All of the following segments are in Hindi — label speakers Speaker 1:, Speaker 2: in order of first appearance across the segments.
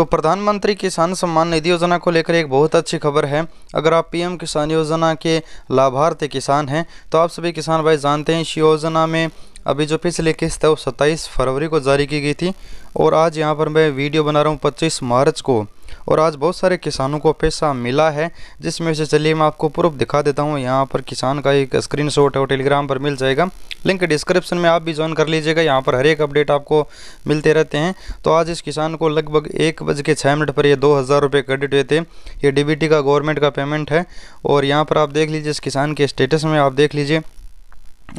Speaker 1: तो प्रधानमंत्री किसान सम्मान निधि योजना को लेकर एक बहुत अच्छी खबर है अगर आप पीएम किसान योजना के लाभार्थी किसान हैं तो आप सभी किसान भाई जानते हैं इस योजना में अभी जो पिछली किस्त है वो सत्ताईस फरवरी को जारी की गई थी और आज यहाँ पर मैं वीडियो बना रहा हूँ पच्चीस मार्च को और आज बहुत सारे किसानों को पैसा मिला है जिसमें से चलिए मैं आपको प्रूफ दिखा देता हूँ यहाँ पर किसान का एक स्क्रीन है और टेलीग्राम पर मिल जाएगा लिंक डिस्क्रिप्शन में आप भी ज्वाइन कर लीजिएगा यहाँ पर हर एक अपडेट आपको मिलते रहते हैं तो आज इस किसान को लगभग एक बज के छः मिनट पर ये दो हज़ार रुपये क्रेडिट हुए थे ये डीबीटी का गवर्नमेंट का पेमेंट है और यहाँ पर आप देख लीजिए इस किसान के स्टेटस में आप देख लीजिए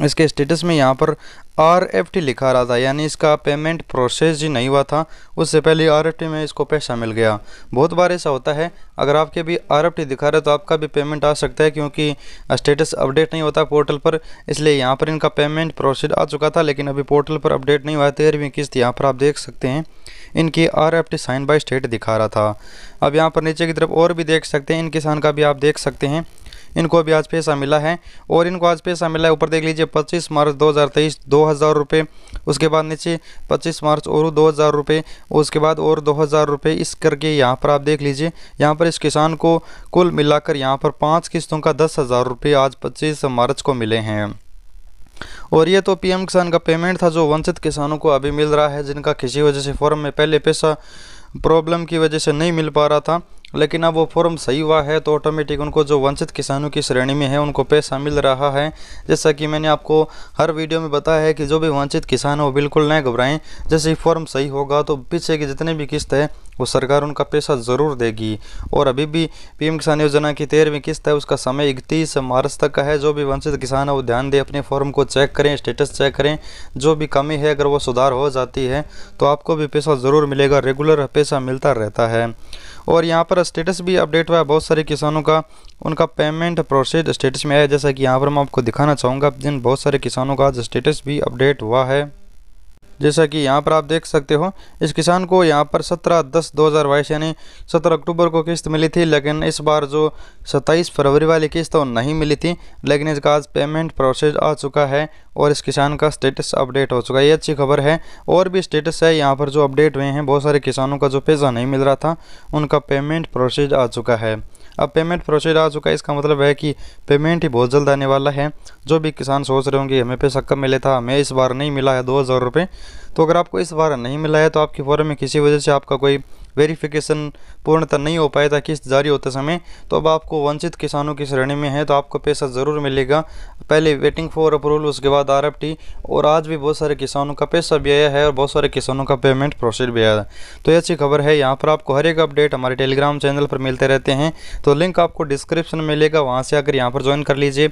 Speaker 1: इसके स्टेटस में यहाँ पर आर एफ टी लिखा रहा था यानी इसका पेमेंट प्रोसेस जी नहीं हुआ था उससे पहले आर एफ टी में इसको पैसा मिल गया बहुत बार ऐसा होता है अगर आपके भी आर एफ टी दिखा रहे तो आपका भी पेमेंट आ सकता है क्योंकि स्टेटस अपडेट नहीं होता पोर्टल पर इसलिए यहाँ पर इनका पेमेंट प्रोसेस आ चुका था लेकिन अभी पोर्टल पर अपडेट नहीं हुआ तेरहवीं किस्त यहाँ पर आप देख सकते हैं इनकी R F T sign by state दिखा रहा था अब यहाँ पर नीचे की तरफ और भी देख सकते हैं इन किसान का भी आप देख सकते हैं इनको भी आज पैसा मिला है और इनको आज पैसा मिला है ऊपर देख लीजिए पच्चीस मार्च दो हज़ार तेईस दो हज़ार रुपये उसके बाद नीचे पच्चीस मार्च और दो हज़ार रुपये उसके बाद और दो हज़ार रुपये इस करके यहाँ पर आप देख लीजिए यहाँ पर इस किसान को कुल मिलाकर यहाँ पर पाँच किस्तों का दस हज़ार रुपये आज पच्चीस मार्च को मिले हैं और ये तो पीएम किसान का पेमेंट था जो वंचित किसानों को अभी मिल रहा है जिनका किसी वजह से फॉर्म में पहले पैसा प्रॉब्लम की वजह से नहीं मिल पा रहा था लेकिन अब वो फॉर्म सही हुआ है तो ऑटोमेटिक उनको जो वंचित किसानों की श्रेणी में है उनको पैसा मिल रहा है जैसा कि मैंने आपको हर वीडियो में बताया है कि जो भी वंचित किसान है वो बिल्कुल न घबराएं जैसे ही फॉर्म सही होगा तो पीछे की जितने भी किस्त है वो सरकार उनका पैसा ज़रूर देगी और अभी भी पीएम किसान योजना की तेरहवीं किस्त है उसका समय इकतीस मार्च तक का है जो भी वंचित किसान है वो ध्यान दें अपने फॉर्म को चेक करें स्टेटस चेक करें जो भी कमी है अगर वो सुधार हो जाती है तो आपको भी पैसा ज़रूर मिलेगा रेगुलर पैसा मिलता रहता है और यहाँ पर स्टेटस भी अपडेट हुआ है बहुत सारे किसानों का उनका पेमेंट प्रोसेस स्टेटस में आया जैसा कि यहाँ पर मैं आपको दिखाना चाहूँगा जिन बहुत सारे किसानों का आज स्टेटस भी अपडेट हुआ है जैसा कि यहाँ पर आप देख सकते हो इस किसान को यहाँ पर 17 दस 2022 यानी 17 अक्टूबर को किस्त मिली थी लेकिन इस बार जो 27 फरवरी वाली किस्त वो नहीं मिली थी लेकिन इसका आज पेमेंट प्रोसेस आ चुका है और इस किसान का स्टेटस अपडेट हो चुका है ये अच्छी खबर है और भी स्टेटस है यहाँ पर जो अपडेट हुए हैं बहुत सारे किसानों का जो पैसा नहीं मिल रहा था उनका पेमेंट प्रोसेस आ चुका है अब पेमेंट प्रोसेस आ चुका है इसका मतलब है कि पेमेंट ही बहुत जल्द आने वाला है जो भी किसान सोच रहे होंगे हमें पैसा कब मिले था हमें इस बार नहीं मिला है दो हज़ार रुपये तो अगर आपको इस बार नहीं मिला है तो आपके फॉर्म में किसी वजह से आपका कोई वेरिफिकेशन पूर्णतः नहीं हो पाया था किस्त जारी होते समय तो अब आपको वंचित किसानों की श्रेणी में है तो आपको पैसा ज़रूर मिलेगा पहले वेटिंग फॉर अप्रूवल उसके बाद आर और आज भी बहुत सारे किसानों का पैसा भी आया है और बहुत सारे किसानों का पेमेंट प्रोसेस भी आया है तो ये अच्छी खबर है यहाँ पर आपको हर एक अपडेट हमारे टेलीग्राम चैनल पर मिलते रहते हैं तो लिंक आपको डिस्क्रिप्शन में मिलेगा वहाँ से आकर यहाँ पर ज्वाइन कर लीजिए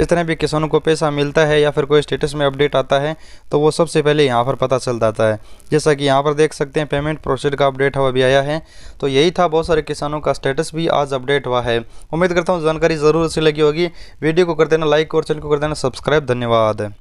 Speaker 1: जितने भी किसानों को पैसा मिलता है या फिर कोई स्टेटस में अपडेट आता है तो वो सबसे पहले यहाँ पर पता चल जाता है जैसा कि यहाँ पर देख सकते हैं पेमेंट प्रोसेस का अपडेट हुआ भी आया है तो यही था बहुत सारे किसानों का स्टेटस भी आज अपडेट हुआ है उम्मीद करता हूँ जानकारी ज़रूर से लगी होगी वीडियो को कर देना लाइक और चैनल को कर देना सब्सक्राइब धन्यवाद